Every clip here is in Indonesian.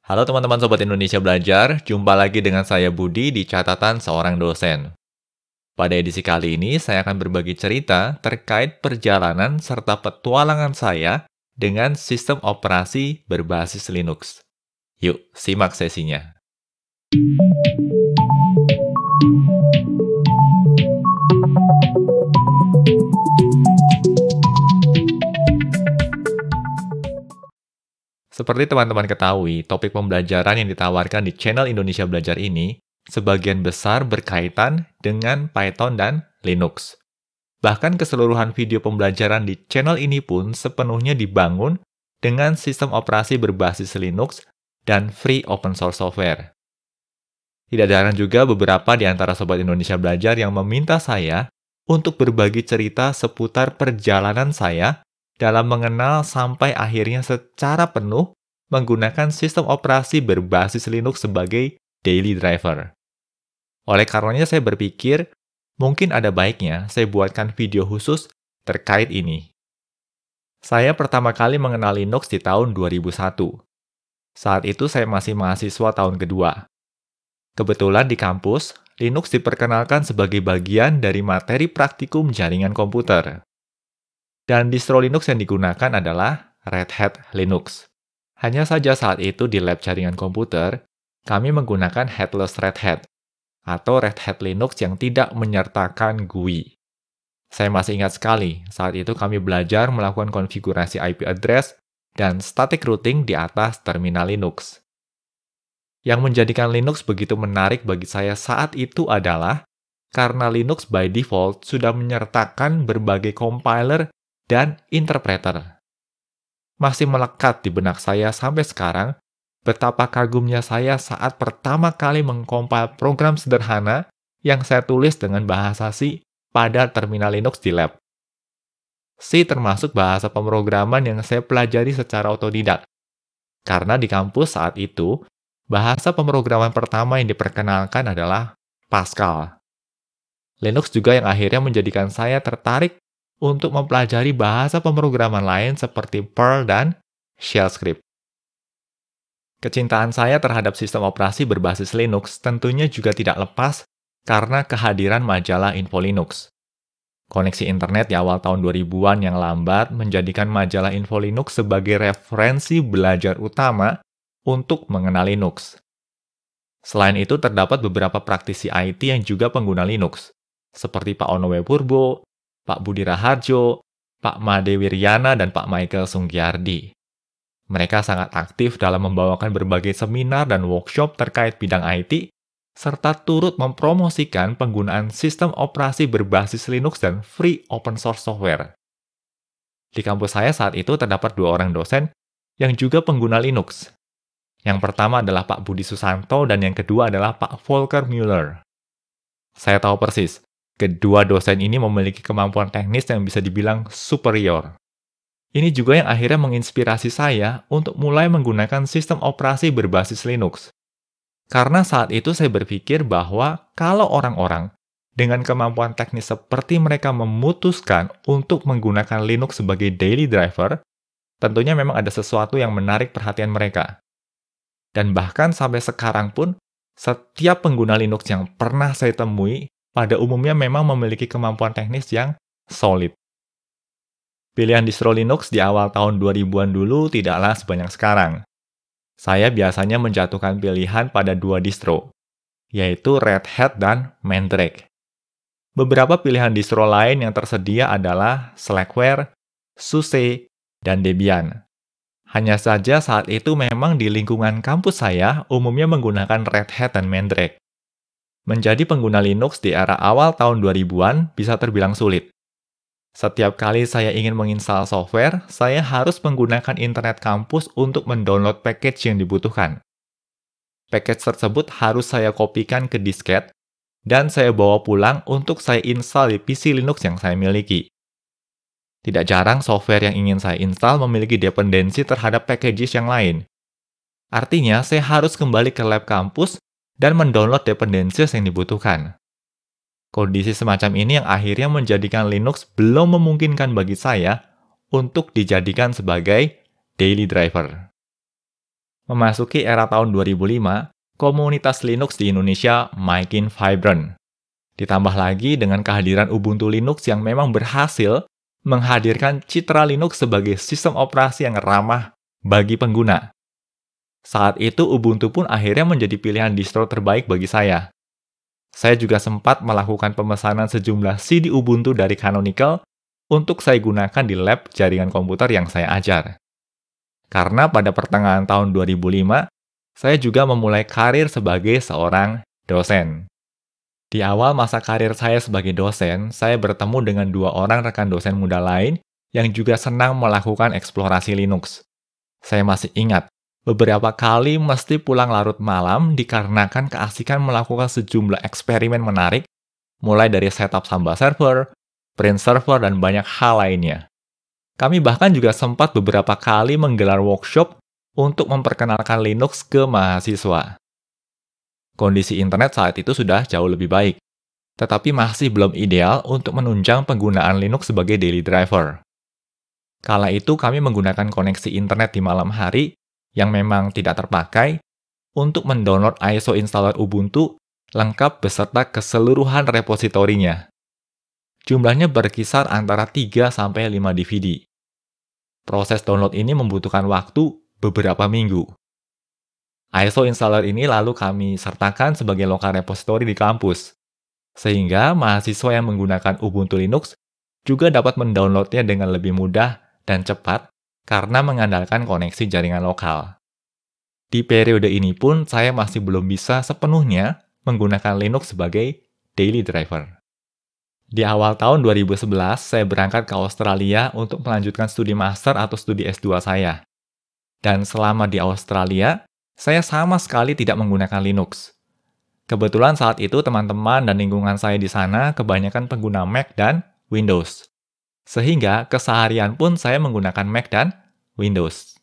Halo teman-teman Sobat Indonesia Belajar, jumpa lagi dengan saya Budi di catatan seorang dosen. Pada edisi kali ini, saya akan berbagi cerita terkait perjalanan serta petualangan saya dengan sistem operasi berbasis Linux. Yuk, simak sesinya. Seperti teman-teman ketahui, topik pembelajaran yang ditawarkan di channel Indonesia Belajar ini sebagian besar berkaitan dengan Python dan Linux. Bahkan keseluruhan video pembelajaran di channel ini pun sepenuhnya dibangun dengan sistem operasi berbasis Linux dan free open source software. Tidak jarang juga beberapa di antara Sobat Indonesia Belajar yang meminta saya untuk berbagi cerita seputar perjalanan saya dalam mengenal sampai akhirnya secara penuh menggunakan sistem operasi berbasis Linux sebagai daily driver. Oleh karenanya saya berpikir, mungkin ada baiknya saya buatkan video khusus terkait ini. Saya pertama kali mengenal Linux di tahun 2001. Saat itu saya masih mahasiswa tahun kedua. Kebetulan di kampus, Linux diperkenalkan sebagai bagian dari materi praktikum jaringan komputer. Dan distro Linux yang digunakan adalah Red Hat Linux. Hanya saja saat itu di lab jaringan komputer, kami menggunakan headless Red Hat, atau Red Hat Linux yang tidak menyertakan GUI. Saya masih ingat sekali, saat itu kami belajar melakukan konfigurasi IP address dan static routing di atas terminal Linux. Yang menjadikan Linux begitu menarik bagi saya saat itu adalah karena Linux by default sudah menyertakan berbagai compiler dan interpreter. Masih melekat di benak saya sampai sekarang betapa kagumnya saya saat pertama kali mengkompil program sederhana yang saya tulis dengan bahasa C pada terminal Linux di lab. C termasuk bahasa pemrograman yang saya pelajari secara otodidak. Karena di kampus saat itu, bahasa pemrograman pertama yang diperkenalkan adalah Pascal. Linux juga yang akhirnya menjadikan saya tertarik untuk mempelajari bahasa pemrograman lain seperti Perl dan Shell Script. Kecintaan saya terhadap sistem operasi berbasis Linux tentunya juga tidak lepas karena kehadiran majalah Info Linux. Koneksi internet di awal tahun 2000-an yang lambat menjadikan majalah Info Linux sebagai referensi belajar utama untuk mengenal Linux. Selain itu, terdapat beberapa praktisi IT yang juga pengguna Linux, seperti Pak Onowe Purbo, Pak Budi Raharjo, Pak Made Wiryana, dan Pak Michael Sunggiardi. Mereka sangat aktif dalam membawakan berbagai seminar dan workshop terkait bidang IT, serta turut mempromosikan penggunaan sistem operasi berbasis Linux dan free open source software. Di kampus saya saat itu terdapat dua orang dosen yang juga pengguna Linux. Yang pertama adalah Pak Budi Susanto dan yang kedua adalah Pak Volker Müller. Saya tahu persis, Kedua dosen ini memiliki kemampuan teknis yang bisa dibilang superior. Ini juga yang akhirnya menginspirasi saya untuk mulai menggunakan sistem operasi berbasis Linux. Karena saat itu saya berpikir bahwa kalau orang-orang dengan kemampuan teknis seperti mereka memutuskan untuk menggunakan Linux sebagai daily driver, tentunya memang ada sesuatu yang menarik perhatian mereka. Dan bahkan sampai sekarang pun, setiap pengguna Linux yang pernah saya temui pada umumnya memang memiliki kemampuan teknis yang solid. Pilihan distro Linux di awal tahun 2000-an dulu tidaklah sebanyak sekarang. Saya biasanya menjatuhkan pilihan pada dua distro, yaitu Red Hat dan Mandrake. Beberapa pilihan distro lain yang tersedia adalah Slackware, SUSE, dan Debian. Hanya saja saat itu memang di lingkungan kampus saya umumnya menggunakan Red Hat dan Mandrake. Menjadi pengguna Linux di era awal tahun 2000-an bisa terbilang sulit. Setiap kali saya ingin menginstal software, saya harus menggunakan internet kampus untuk mendownload package yang dibutuhkan. Package tersebut harus saya kopikan ke disket, dan saya bawa pulang untuk saya install di PC Linux yang saya miliki. Tidak jarang software yang ingin saya install memiliki dependensi terhadap packages yang lain. Artinya, saya harus kembali ke lab kampus dan mendownload dependencies yang dibutuhkan. Kondisi semacam ini yang akhirnya menjadikan Linux belum memungkinkan bagi saya untuk dijadikan sebagai daily driver. Memasuki era tahun 2005, komunitas Linux di Indonesia makin vibrant. Ditambah lagi dengan kehadiran Ubuntu Linux yang memang berhasil menghadirkan citra Linux sebagai sistem operasi yang ramah bagi pengguna. Saat itu Ubuntu pun akhirnya menjadi pilihan distro terbaik bagi saya. Saya juga sempat melakukan pemesanan sejumlah CD Ubuntu dari Canonical untuk saya gunakan di lab jaringan komputer yang saya ajar. Karena pada pertengahan tahun 2005, saya juga memulai karir sebagai seorang dosen. Di awal masa karir saya sebagai dosen, saya bertemu dengan dua orang rekan dosen muda lain yang juga senang melakukan eksplorasi Linux. Saya masih ingat Beberapa kali mesti pulang larut malam dikarenakan keasikan melakukan sejumlah eksperimen menarik, mulai dari setup samba server, print server, dan banyak hal lainnya. Kami bahkan juga sempat beberapa kali menggelar workshop untuk memperkenalkan Linux ke mahasiswa. Kondisi internet saat itu sudah jauh lebih baik, tetapi masih belum ideal untuk menunjang penggunaan Linux sebagai daily driver. Kala itu kami menggunakan koneksi internet di malam hari yang memang tidak terpakai untuk mendownload ISO installer Ubuntu lengkap beserta keseluruhan repositorinya. Jumlahnya berkisar antara 3 sampai 5 DVD. Proses download ini membutuhkan waktu beberapa minggu. ISO installer ini lalu kami sertakan sebagai lokal repository di kampus, sehingga mahasiswa yang menggunakan Ubuntu Linux juga dapat mendownloadnya dengan lebih mudah dan cepat karena mengandalkan koneksi jaringan lokal. Di periode ini pun saya masih belum bisa sepenuhnya menggunakan Linux sebagai daily driver. Di awal tahun 2011, saya berangkat ke Australia untuk melanjutkan studi master atau studi S2 saya. Dan selama di Australia, saya sama sekali tidak menggunakan Linux. Kebetulan saat itu teman-teman dan lingkungan saya di sana kebanyakan pengguna Mac dan Windows. Sehingga keseharian pun saya menggunakan Mac dan Windows.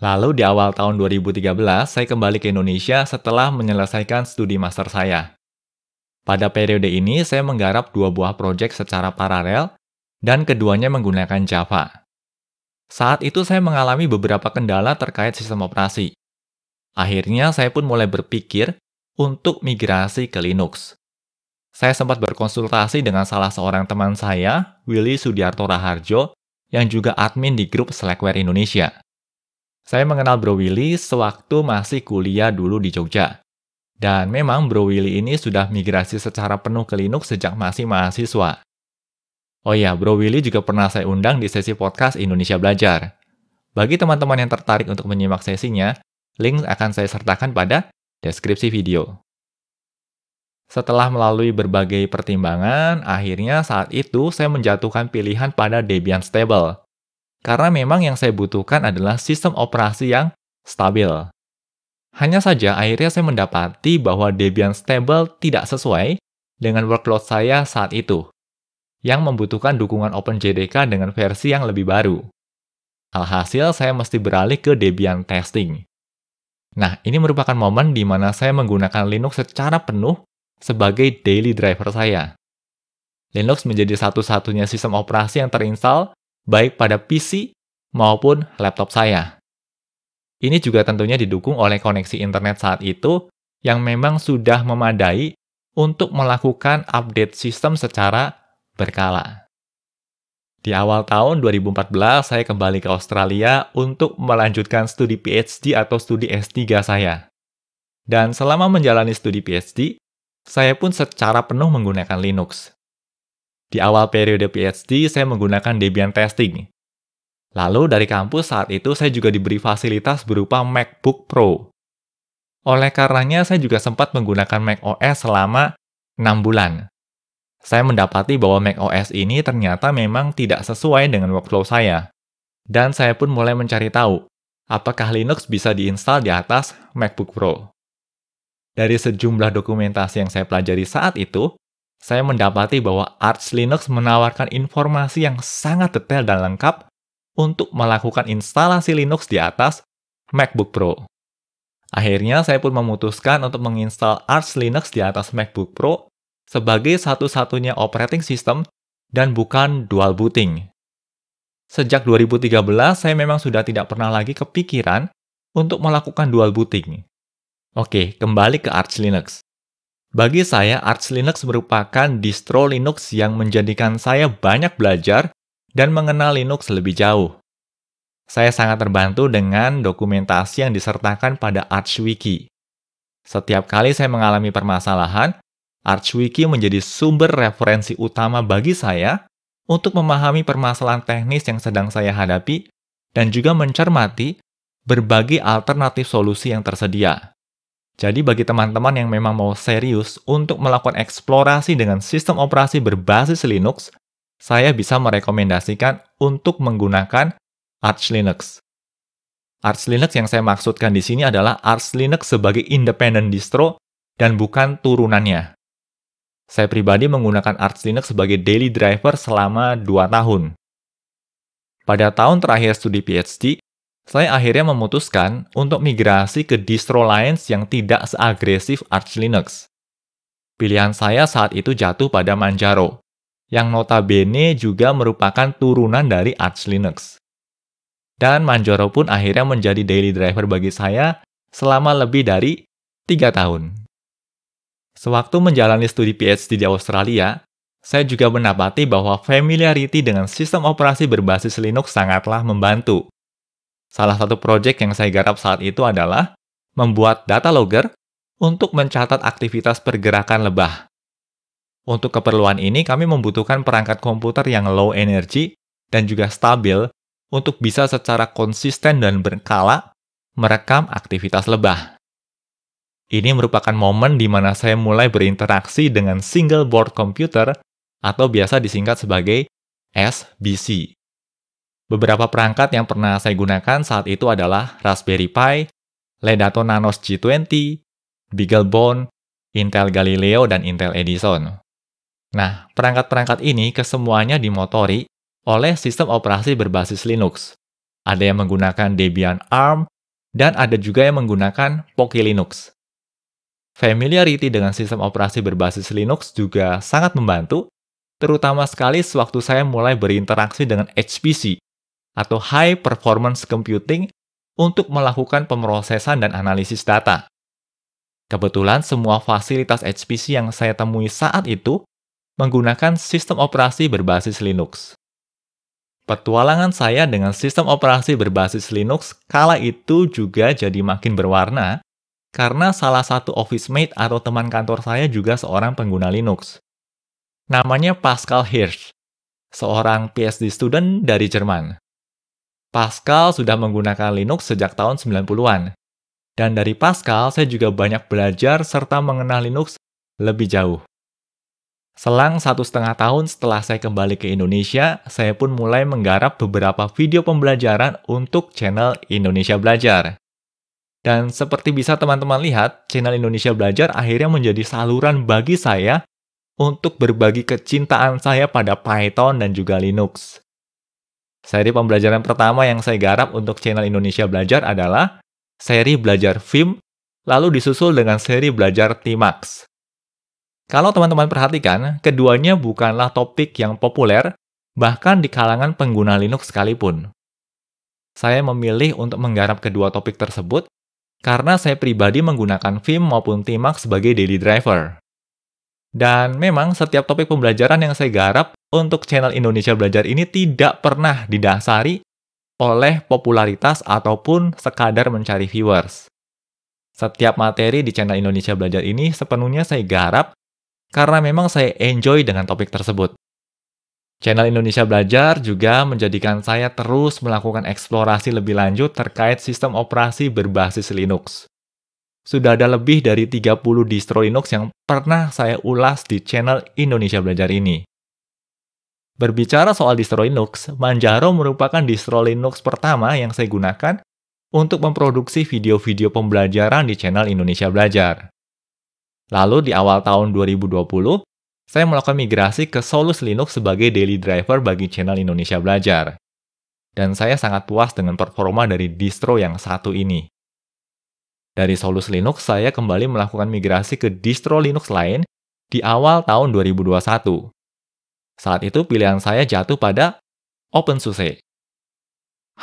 Lalu di awal tahun 2013, saya kembali ke Indonesia setelah menyelesaikan studi master saya. Pada periode ini, saya menggarap dua buah proyek secara paralel dan keduanya menggunakan Java. Saat itu saya mengalami beberapa kendala terkait sistem operasi. Akhirnya saya pun mulai berpikir untuk migrasi ke Linux. Saya sempat berkonsultasi dengan salah seorang teman saya, Willy Sudiarto Raharjo, yang juga admin di grup Slackware Indonesia. Saya mengenal Bro Willy sewaktu masih kuliah dulu di Jogja. Dan memang Bro Willy ini sudah migrasi secara penuh ke Linux sejak masih mahasiswa. Oh iya, Bro Willy juga pernah saya undang di sesi podcast Indonesia Belajar. Bagi teman-teman yang tertarik untuk menyimak sesinya, link akan saya sertakan pada deskripsi video. Setelah melalui berbagai pertimbangan, akhirnya saat itu saya menjatuhkan pilihan pada Debian Stable. Karena memang yang saya butuhkan adalah sistem operasi yang stabil. Hanya saja akhirnya saya mendapati bahwa Debian Stable tidak sesuai dengan workload saya saat itu, yang membutuhkan dukungan OpenJDK dengan versi yang lebih baru. Alhasil, saya mesti beralih ke Debian Testing. Nah, ini merupakan momen di mana saya menggunakan Linux secara penuh sebagai daily driver saya. Linux menjadi satu-satunya sistem operasi yang terinstal baik pada PC maupun laptop saya. Ini juga tentunya didukung oleh koneksi internet saat itu yang memang sudah memadai untuk melakukan update sistem secara berkala. Di awal tahun 2014, saya kembali ke Australia untuk melanjutkan studi PhD atau studi S3 saya. Dan selama menjalani studi PhD, saya pun secara penuh menggunakan Linux. Di awal periode PhD, saya menggunakan Debian Testing. Lalu dari kampus saat itu saya juga diberi fasilitas berupa MacBook Pro. Oleh karenanya, saya juga sempat menggunakan macOS selama 6 bulan. Saya mendapati bahwa macOS ini ternyata memang tidak sesuai dengan workflow saya. Dan saya pun mulai mencari tahu, apakah Linux bisa diinstal di atas MacBook Pro. Dari sejumlah dokumentasi yang saya pelajari saat itu, saya mendapati bahwa Arch Linux menawarkan informasi yang sangat detail dan lengkap untuk melakukan instalasi Linux di atas MacBook Pro. Akhirnya saya pun memutuskan untuk menginstal Arch Linux di atas MacBook Pro sebagai satu-satunya operating system dan bukan dual booting. Sejak 2013, saya memang sudah tidak pernah lagi kepikiran untuk melakukan dual booting. Oke, kembali ke Arch Linux. Bagi saya, Arch Linux merupakan distro Linux yang menjadikan saya banyak belajar dan mengenal Linux lebih jauh. Saya sangat terbantu dengan dokumentasi yang disertakan pada ArchWiki. Setiap kali saya mengalami permasalahan, ArchWiki menjadi sumber referensi utama bagi saya untuk memahami permasalahan teknis yang sedang saya hadapi dan juga mencermati berbagai alternatif solusi yang tersedia. Jadi bagi teman-teman yang memang mau serius untuk melakukan eksplorasi dengan sistem operasi berbasis Linux, saya bisa merekomendasikan untuk menggunakan Arch Linux. Arch Linux yang saya maksudkan di sini adalah Arch Linux sebagai independent distro dan bukan turunannya. Saya pribadi menggunakan Arch Linux sebagai daily driver selama 2 tahun. Pada tahun terakhir studi PhD, saya akhirnya memutuskan untuk migrasi ke distro lain yang tidak seagresif Arch Linux. Pilihan saya saat itu jatuh pada Manjaro, yang notabene juga merupakan turunan dari Arch Linux. Dan Manjaro pun akhirnya menjadi daily driver bagi saya selama lebih dari tiga tahun. Sewaktu menjalani studi PhD di Australia, saya juga mendapati bahwa familiarity dengan sistem operasi berbasis Linux sangatlah membantu Salah satu proyek yang saya garap saat itu adalah membuat data logger untuk mencatat aktivitas pergerakan lebah. Untuk keperluan ini, kami membutuhkan perangkat komputer yang low energy dan juga stabil untuk bisa secara konsisten dan berkala merekam aktivitas lebah. Ini merupakan momen di mana saya mulai berinteraksi dengan single board computer atau biasa disingkat sebagai SBC. Beberapa perangkat yang pernah saya gunakan saat itu adalah Raspberry Pi, Ledato Nanos G20, BeagleBone, Intel Galileo, dan Intel Edison. Nah, perangkat-perangkat ini kesemuanya dimotori oleh sistem operasi berbasis Linux. Ada yang menggunakan Debian ARM, dan ada juga yang menggunakan Poki Linux. Familiarity dengan sistem operasi berbasis Linux juga sangat membantu, terutama sekali sewaktu saya mulai berinteraksi dengan HPC atau High Performance Computing untuk melakukan pemrosesan dan analisis data. Kebetulan semua fasilitas HPC yang saya temui saat itu menggunakan sistem operasi berbasis Linux. Petualangan saya dengan sistem operasi berbasis Linux kala itu juga jadi makin berwarna karena salah satu office mate atau teman kantor saya juga seorang pengguna Linux. Namanya Pascal Hirsch, seorang PhD student dari Jerman. Pascal sudah menggunakan Linux sejak tahun 90-an. Dan dari Pascal, saya juga banyak belajar serta mengenal Linux lebih jauh. Selang satu setengah tahun setelah saya kembali ke Indonesia, saya pun mulai menggarap beberapa video pembelajaran untuk channel Indonesia Belajar. Dan seperti bisa teman-teman lihat, channel Indonesia Belajar akhirnya menjadi saluran bagi saya untuk berbagi kecintaan saya pada Python dan juga Linux. Seri pembelajaran pertama yang saya garap untuk channel Indonesia Belajar adalah seri belajar film, lalu disusul dengan seri belajar TIMAX. Kalau teman-teman perhatikan, keduanya bukanlah topik yang populer, bahkan di kalangan pengguna Linux sekalipun. Saya memilih untuk menggarap kedua topik tersebut karena saya pribadi menggunakan Vim maupun Tmax sebagai daily driver. Dan memang setiap topik pembelajaran yang saya garap untuk channel Indonesia Belajar ini tidak pernah didasari oleh popularitas ataupun sekadar mencari viewers. Setiap materi di channel Indonesia Belajar ini sepenuhnya saya garap karena memang saya enjoy dengan topik tersebut. Channel Indonesia Belajar juga menjadikan saya terus melakukan eksplorasi lebih lanjut terkait sistem operasi berbasis Linux. Sudah ada lebih dari 30 distro Linux yang pernah saya ulas di channel Indonesia Belajar ini. Berbicara soal distro Linux, Manjaro merupakan distro Linux pertama yang saya gunakan untuk memproduksi video-video pembelajaran di channel Indonesia Belajar. Lalu di awal tahun 2020, saya melakukan migrasi ke Solus Linux sebagai daily driver bagi channel Indonesia Belajar. Dan saya sangat puas dengan performa dari distro yang satu ini. Dari Solus Linux, saya kembali melakukan migrasi ke distro Linux lain di awal tahun 2021 saat itu pilihan saya jatuh pada OpenSUSE.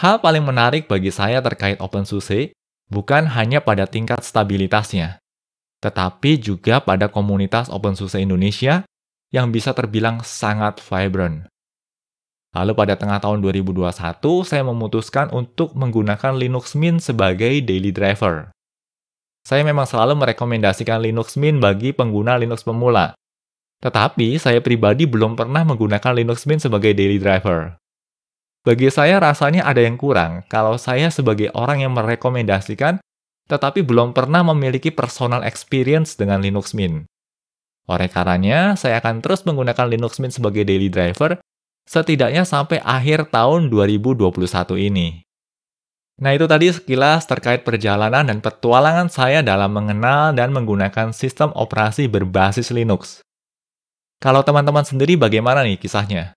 Hal paling menarik bagi saya terkait OpenSUSE bukan hanya pada tingkat stabilitasnya, tetapi juga pada komunitas OpenSUSE Indonesia yang bisa terbilang sangat vibrant. Lalu pada tengah tahun 2021, saya memutuskan untuk menggunakan Linux Mint sebagai daily driver. Saya memang selalu merekomendasikan Linux Mint bagi pengguna Linux pemula, tetapi saya pribadi belum pernah menggunakan Linux Mint sebagai daily driver. Bagi saya rasanya ada yang kurang kalau saya sebagai orang yang merekomendasikan tetapi belum pernah memiliki personal experience dengan Linux Mint. Oleh karenanya, saya akan terus menggunakan Linux Mint sebagai daily driver setidaknya sampai akhir tahun 2021 ini. Nah itu tadi sekilas terkait perjalanan dan petualangan saya dalam mengenal dan menggunakan sistem operasi berbasis Linux. Kalau teman-teman sendiri bagaimana nih kisahnya?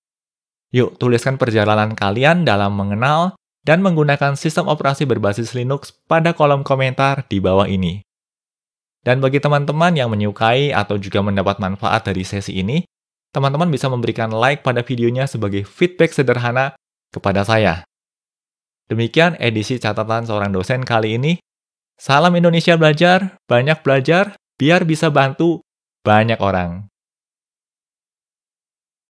Yuk, tuliskan perjalanan kalian dalam mengenal dan menggunakan sistem operasi berbasis Linux pada kolom komentar di bawah ini. Dan bagi teman-teman yang menyukai atau juga mendapat manfaat dari sesi ini, teman-teman bisa memberikan like pada videonya sebagai feedback sederhana kepada saya. Demikian edisi catatan seorang dosen kali ini. Salam Indonesia belajar, banyak belajar, biar bisa bantu banyak orang.